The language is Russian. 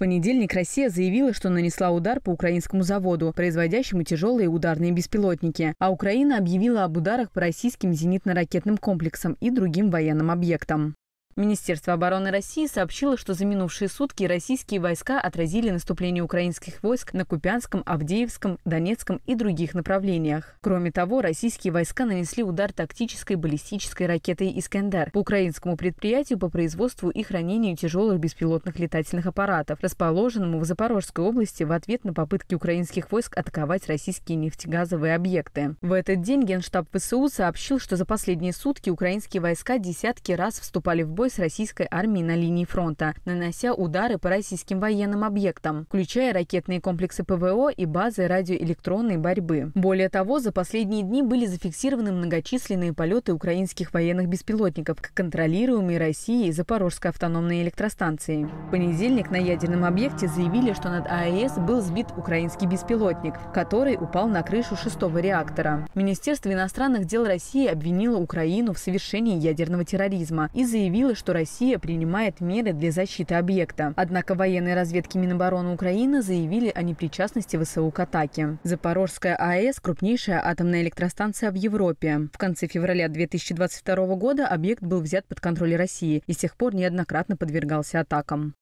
понедельник Россия заявила, что нанесла удар по украинскому заводу, производящему тяжелые ударные беспилотники, а Украина объявила об ударах по российским зенитно-ракетным комплексам и другим военным объектам. Министерство обороны России сообщило, что за минувшие сутки российские войска отразили наступление украинских войск на Купянском, Авдеевском, Донецком и других направлениях. Кроме того, российские войска нанесли удар тактической баллистической ракетой «Искандер» по украинскому предприятию по производству и хранению тяжелых беспилотных летательных аппаратов, расположенному в Запорожской области в ответ на попытки украинских войск атаковать российские нефтегазовые объекты. В этот день Генштаб ВСУ сообщил, что за последние сутки украинские войска десятки раз вступали в бой с российской армией на линии фронта, нанося удары по российским военным объектам, включая ракетные комплексы ПВО и базы радиоэлектронной борьбы. Более того, за последние дни были зафиксированы многочисленные полеты украинских военных беспилотников к контролируемой Россией Запорожской автономной электростанции. В понедельник на ядерном объекте заявили, что над АЭС был сбит украинский беспилотник, который упал на крышу шестого реактора. Министерство иностранных дел России обвинило Украину в совершении ядерного терроризма и заявило, заявила, что Россия принимает меры для защиты объекта. Однако военные разведки Минобороны Украины заявили о непричастности ВСУ к атаке. Запорожская АЭС – крупнейшая атомная электростанция в Европе. В конце февраля 2022 года объект был взят под контроль России и с тех пор неоднократно подвергался атакам.